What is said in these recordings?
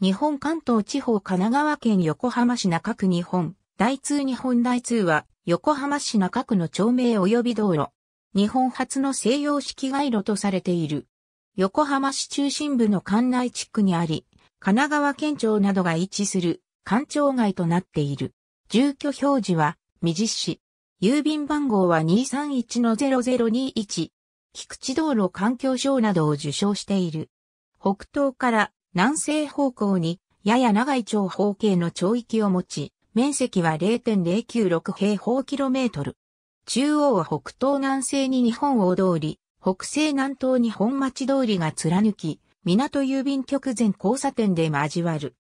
日本関東地方神奈川県横浜市中区日本、大通日本大通は、横浜市中区の町名及び道路。日本初の西洋式街路とされている。横浜市中心部の関内地区にあり、神奈川県庁などが位置する官庁街となっている。住居表示は、未実施。郵便番号は231-0021。菊池道路環境省などを受賞している。北東から南西方向にやや長い長方形の長域を持ち、面積は0.096平方キロメートル。中央は北東南西に日本大通り、北西南東に本町通りが貫き、港郵便局前交差点で交わる。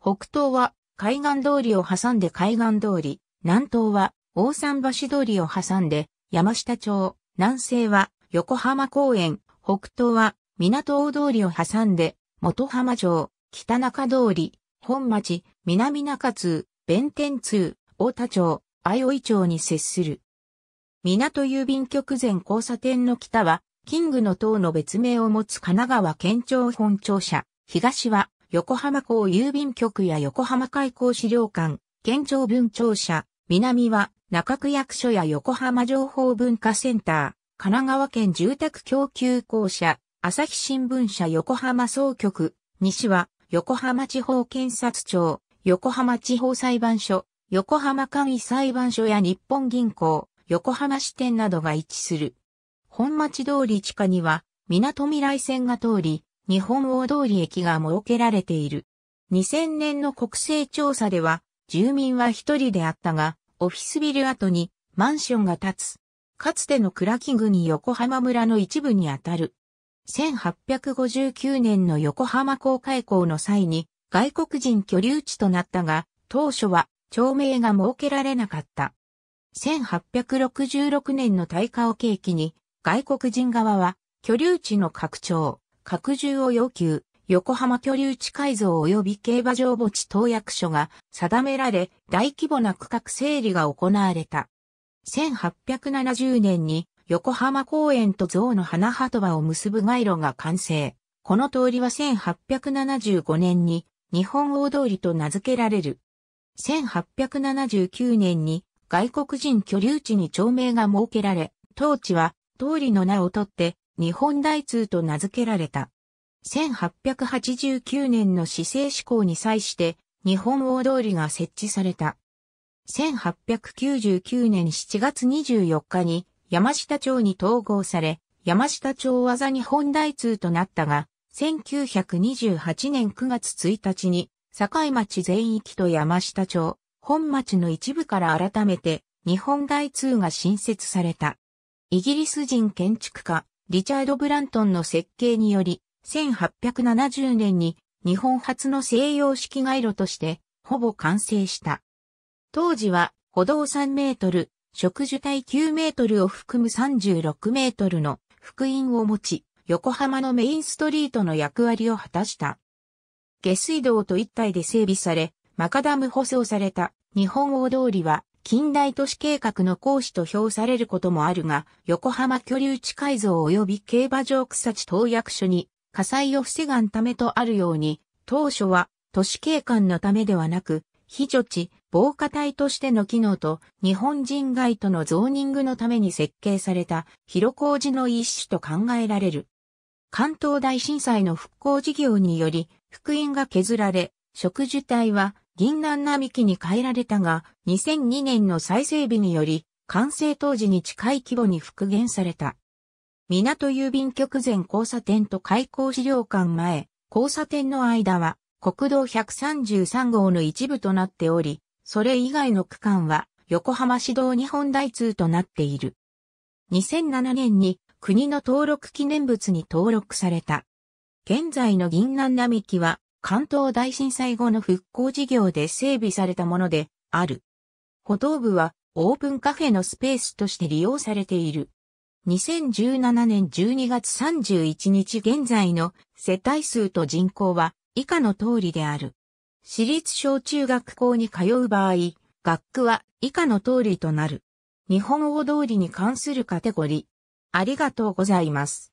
北東は海岸通りを挟んで海岸通り、南東は大桟橋通りを挟んで山下町、南西は横浜公園、北東は港大通りを挟んで元浜城、北中通り、本町、南中通、弁天通、大田町、相生町に接する。港郵便局前交差点の北は、キングの塔の別名を持つ神奈川県庁本庁舎、東は横浜港郵便局や横浜開港資料館、県庁分庁舎、南は中区役所や横浜情報文化センター、神奈川県住宅供給公社、朝日新聞社横浜総局、西は横浜地方検察庁、横浜地方裁判所、横浜簡易裁判所や日本銀行、横浜支店などが位置する。本町通り地下には、港未来線が通り、日本大通り駅が設けられている。2000年の国勢調査では、住民は一人であったが、オフィスビル跡にマンションが建つ。かつての倉木国横浜村の一部にあたる。1859年の横浜公開校の際に外国人居留地となったが、当初は町名が設けられなかった。1866年の大火を契機に、外国人側は居留地の拡張、拡充を要求、横浜居留地改造及び競馬場墓地投役所が定められ、大規模な区画整理が行われた。1870年に横浜公園と象の花鳩場を結ぶ街路が完成。この通りは1875年に日本大通りと名付けられる。1879年に外国人居留地に町名が設けられ、当地は通りの名を取って日本大通と名付けられた。1889年の市政施行に際して日本大通りが設置された。1899年7月24日に山下町に統合され、山下町技日本大通となったが、1928年9月1日に、境町全域と山下町、本町の一部から改めて、日本大通が新設された。イギリス人建築家、リチャード・ブラントンの設計により、1870年に日本初の西洋式街路として、ほぼ完成した。当時は歩道3メートル、植樹体9メートルを含む36メートルの福音を持ち、横浜のメインストリートの役割を果たした。下水道と一体で整備され、マカダム舗装された日本大通りは近代都市計画の講師と評されることもあるが、横浜居留地改造及び競馬場草地投薬所に火災を防がんためとあるように、当初は都市景観のためではなく、非除地、防火帯としての機能と日本人街とのゾーニングのために設計された広工事の一種と考えられる。関東大震災の復興事業により、福音が削られ、植樹帯は銀南並木に変えられたが、2002年の再整備により、完成当時に近い規模に復元された。港郵便局前交差点と開港資料館前、交差点の間は、国道133号の一部となっており、それ以外の区間は横浜市道日本大通となっている。2007年に国の登録記念物に登録された。現在の銀南並木は関東大震災後の復興事業で整備されたものである。歩道部はオープンカフェのスペースとして利用されている。2017年12月31日現在の世帯数と人口は以下の通りである。私立小中学校に通う場合、学区は以下の通りとなる。日本語通りに関するカテゴリー。ありがとうございます。